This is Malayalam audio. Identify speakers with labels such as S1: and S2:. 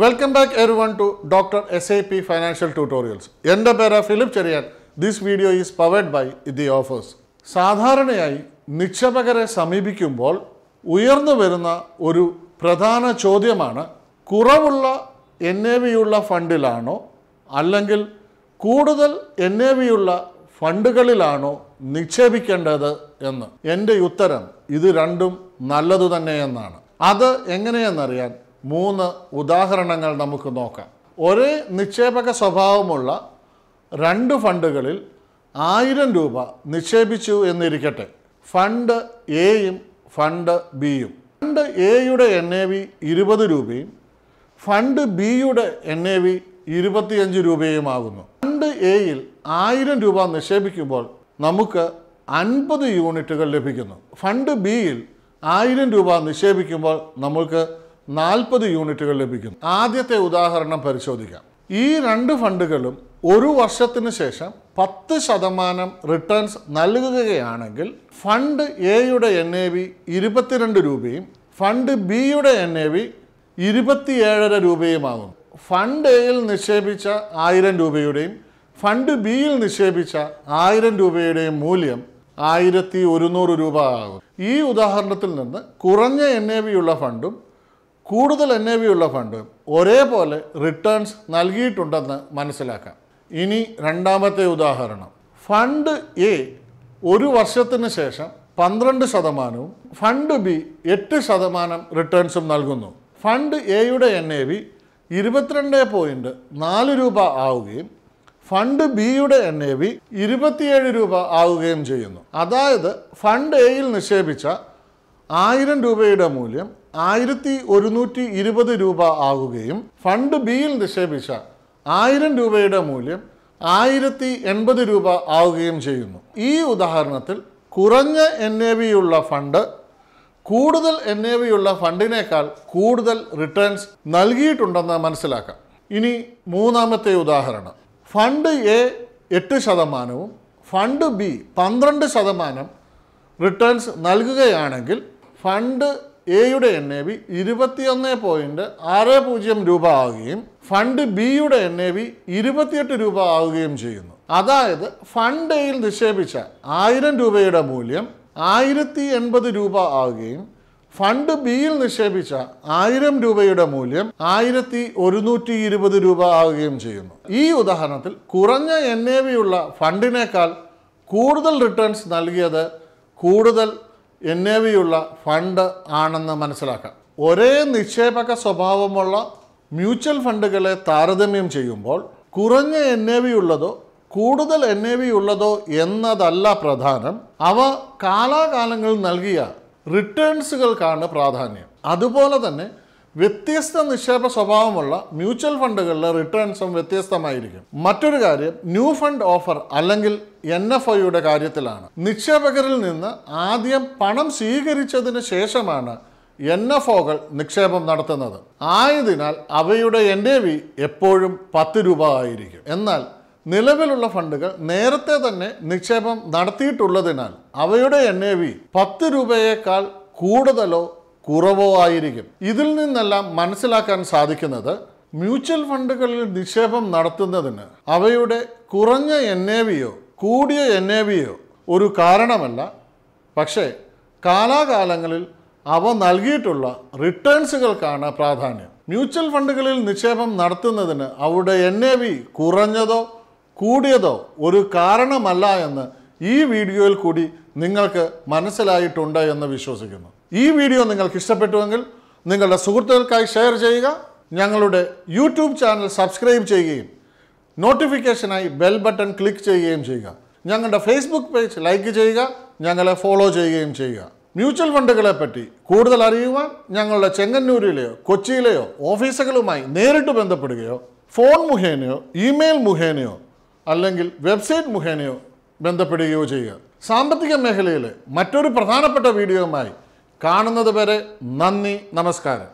S1: welcome back every to doctor S I P financial tutorials എൻ്റെ പേര് Philip Cherian this video is powered by the offers സാധാരണയായി നിക്ഷേപകരെ സമീപിക്കുമ്പോൾ ഉയർന്നു വരുന്ന ഒരു പ്രധാന ചോദ്യമാണ് കുറവുള്ള എൻ എ വിയുള്ള ഫണ്ടിലാണോ അല്ലെങ്കിൽ കൂടുതൽ എൻ എ വിയുള്ള ഫണ്ടുകളിലാണോ നിക്ഷേപിക്കേണ്ടത് എന്ന് എൻ്റെ ഉത്തരം ഇത് രണ്ടും നല്ലതു തന്നെയെന്നാണ് അത് എങ്ങനെയെന്നറിയാൻ മൂന്ന് ഉദാഹരണങ്ങൾ നമുക്ക് നോക്കാം ഒരേ നിക്ഷേപക സ്വഭാവമുള്ള രണ്ട് ഫണ്ടുകളിൽ ആയിരം രൂപ നിക്ഷേപിച്ചു എന്നിരിക്കട്ടെ ഫണ്ട് എയും ഫണ്ട് ബിയും ഫണ്ട് എയുടെ എൻ എ വി ഇരുപത് രൂപയും ഫണ്ട് ബിയുടെ എൻ എ വി ഇരുപത്തിയഞ്ച് രൂപയുമാകുന്നു ഫണ്ട് എയിൽ ആയിരം രൂപ നിക്ഷേപിക്കുമ്പോൾ നമുക്ക് അൻപത് യൂണിറ്റുകൾ ലഭിക്കുന്നു ഫണ്ട് ബിയിൽ ആയിരം രൂപ നിക്ഷേപിക്കുമ്പോൾ നമുക്ക് നാൽപ്പത് യൂണിറ്റുകൾ ലഭിക്കുന്നു ആദ്യത്തെ ഉദാഹരണം പരിശോധിക്കാം ഈ രണ്ട് ഫണ്ടുകളും ഒരു വർഷത്തിന് ശേഷം പത്ത് ശതമാനം റിട്ടേൺസ് നൽകുകയാണെങ്കിൽ ഫണ്ട് എയുടെ എൻ എ വി ഇരുപത്തിരണ്ട് രൂപയും ഫണ്ട് ബിയുടെ എൻ എ വി ഇരുപത്തിയേഴര രൂപയുമാകും ഫണ്ട് എയിൽ നിക്ഷേപിച്ച ആയിരം രൂപയുടെയും ഫണ്ട് ബിയിൽ നിക്ഷേപിച്ച ആയിരം രൂപയുടെയും മൂല്യം ആയിരത്തി ഒരുന്നൂറ് രൂപ ആകും ഈ ഉദാഹരണത്തിൽ നിന്ന് കുറഞ്ഞ എൻ എ ഉള്ള ഫണ്ടും കൂടുതൽ എൻ എ വി ഉള്ള ഫണ്ട് ഒരേപോലെ റിട്ടേൺസ് നൽകിയിട്ടുണ്ടെന്ന് മനസ്സിലാക്കാം ഇനി രണ്ടാമത്തെ ഉദാഹരണം ഫണ്ട് എ ഒരു വർഷത്തിന് ശേഷം പന്ത്രണ്ട് ശതമാനവും ഫണ്ട് ബി എട്ട് ശതമാനം റിട്ടേൺസും നൽകുന്നു ഫണ്ട് എയുടെ എൻ എ വി ഇരുപത്തിരണ്ട് പോയിൻറ്റ് നാല് രൂപ ആവുകയും ഫണ്ട് ബിയുടെ എൻ എ വി ഇരുപത്തിയേഴ് രൂപ ആവുകയും ചെയ്യുന്നു അതായത് ഫണ്ട് എയിൽ നിക്ഷേപിച്ച ആയിരം രൂപയുടെ മൂല്യം ആയിരത്തി ഒരുന്നൂറ്റി ഇരുപത് രൂപ ആകുകയും ഫണ്ട് ബിയിൽ നിക്ഷേപിച്ച ആയിരം രൂപയുടെ മൂല്യം ആയിരത്തി എൺപത് രൂപ ആവുകയും ചെയ്യുന്നു ഈ ഉദാഹരണത്തിൽ കുറഞ്ഞ എൻ എ വി ഉള്ള ഫണ്ട് കൂടുതൽ എൻ എ വി ഉള്ള ഫണ്ടിനേക്കാൾ കൂടുതൽ റിട്ടേൺസ് നൽകിയിട്ടുണ്ടെന്ന് മനസ്സിലാക്കാം ഇനി മൂന്നാമത്തെ ഉദാഹരണം ഫണ്ട് എ എട്ട് ശതമാനവും ഫണ്ട് ബി പന്ത്രണ്ട് ശതമാനം റിട്ടേൺസ് നൽകുകയാണെങ്കിൽ ഫണ്ട് എയുടെ എൻ എ വി ഇരുപത്തിയൊന്ന് പോയിന്റ് ആറ് പൂജ്യം രൂപ ആവുകയും ഫണ്ട് ബിയുടെ എൻ എ വി ഇരുപത്തിയെട്ട് രൂപ ആവുകയും ചെയ്യുന്നു അതായത് ഫണ്ട് എയിൽ നിക്ഷേപിച്ച ആയിരം രൂപയുടെ മൂല്യം ആയിരത്തി എൺപത് രൂപ ആവുകയും ഫണ്ട് ബിയിൽ നിക്ഷേപിച്ച ആയിരം രൂപയുടെ മൂല്യം ആയിരത്തി ഒരുന്നൂറ്റി ഇരുപത് രൂപ ആവുകയും ചെയ്യുന്നു ഈ ഉദാഹരണത്തിൽ കുറഞ്ഞ എൻ എ ഉള്ള ഫണ്ടിനേക്കാൾ കൂടുതൽ റിട്ടേൺസ് നൽകിയത് കൂടുതൽ എൻ എ വിയുള്ള ഫണ്ട് ആണെന്ന് മനസ്സിലാക്കാം ഒരേ നിക്ഷേപക സ്വഭാവമുള്ള മ്യൂച്വൽ ഫണ്ടുകളെ താരതമ്യം ചെയ്യുമ്പോൾ കുറഞ്ഞ എൻ എ വി ഉള്ളതോ കൂടുതൽ എൻ എ വി ഉള്ളതോ എന്നതല്ല പ്രധാനം അവ കാലാകാലങ്ങളിൽ നൽകിയ റിട്ടേൺസുകൾക്കാണ് പ്രാധാന്യം അതുപോലെ തന്നെ വ്യത്യസ്ത നിക്ഷേപ സ്വഭാവമുള്ള മ്യൂച്വൽ ഫണ്ടുകളിലെ റിട്ടേൺസും വ്യത്യസ്തമായിരിക്കും മറ്റൊരു കാര്യം ന്യൂ ഫണ്ട് ഓഫർ അല്ലെങ്കിൽ എൻ എഫ് ഐയുടെ കാര്യത്തിലാണ് നിക്ഷേപകരിൽ നിന്ന് ആദ്യം പണം സ്വീകരിച്ചതിന് ശേഷമാണ് എൻ എഫ് ഒകൾ നിക്ഷേപം നടത്തുന്നത് ആയതിനാൽ അവയുടെ എൻ എ വി എപ്പോഴും പത്ത് രൂപ ആയിരിക്കും എന്നാൽ നിലവിലുള്ള ഫണ്ടുകൾ നേരത്തെ തന്നെ നിക്ഷേപം നടത്തിയിട്ടുള്ളതിനാൽ അവയുടെ എൻ എ വി പത്ത് രൂപയേക്കാൾ കൂടുതലോ കുറവോ ആയിരിക്കും ഇതിൽ നിന്നെല്ലാം മനസ്സിലാക്കാൻ സാധിക്കുന്നത് മ്യൂച്വൽ ഫണ്ടുകളിൽ നിക്ഷേപം നടത്തുന്നതിന് അവയുടെ കുറഞ്ഞ എൻ എ വിയോ കൂടിയ എൻ എ വിയോ ഒരു കാരണമല്ല പക്ഷേ കാലാകാലങ്ങളിൽ അവ നൽകിയിട്ടുള്ള റിട്ടേൺസുകൾക്കാണ് പ്രാധാന്യം മ്യൂച്വൽ ഫണ്ടുകളിൽ നിക്ഷേപം നടത്തുന്നതിന് അവരുടെ എൻ എ വി കുറഞ്ഞതോ കൂടിയതോ ഒരു കാരണമല്ല എന്ന് ഈ വീഡിയോയിൽ കൂടി നിങ്ങൾക്ക് മനസ്സിലായിട്ടുണ്ട് എന്ന് വിശ്വസിക്കുന്നു ഈ വീഡിയോ നിങ്ങൾക്ക് ഇഷ്ടപ്പെട്ടുവെങ്കിൽ നിങ്ങളുടെ സുഹൃത്തുക്കൾക്കായി ഷെയർ ചെയ്യുക ഞങ്ങളുടെ യൂട്യൂബ് ചാനൽ സബ്സ്ക്രൈബ് ചെയ്യുകയും നോട്ടിഫിക്കേഷനായി ബെൽ ബട്ടൺ ക്ലിക്ക് ചെയ്യുകയും ചെയ്യുക ഞങ്ങളുടെ ഫേസ്ബുക്ക് പേജ് ലൈക്ക് ചെയ്യുക ഞങ്ങളെ ഫോളോ ചെയ്യുകയും ചെയ്യുക മ്യൂച്വൽ ഫണ്ടുകളെപ്പറ്റി കൂടുതൽ അറിയുവാൻ ഞങ്ങളുടെ ചെങ്ങന്നൂരിലെയോ കൊച്ചിയിലെയോ ഓഫീസുകളുമായി നേരിട്ട് ബന്ധപ്പെടുകയോ ഫോൺ മുഖേനയോ ഇമെയിൽ മുഖേനയോ അല്ലെങ്കിൽ വെബ്സൈറ്റ് മുഖേനയോ ബന്ധപ്പെടുകയോ ചെയ്യുക സാമ്പത്തിക മേഖലയിലെ മറ്റൊരു പ്രധാനപ്പെട്ട വീഡിയോയുമായി കാണുന്നത് വരെ നന്ദി നമസ്കാരം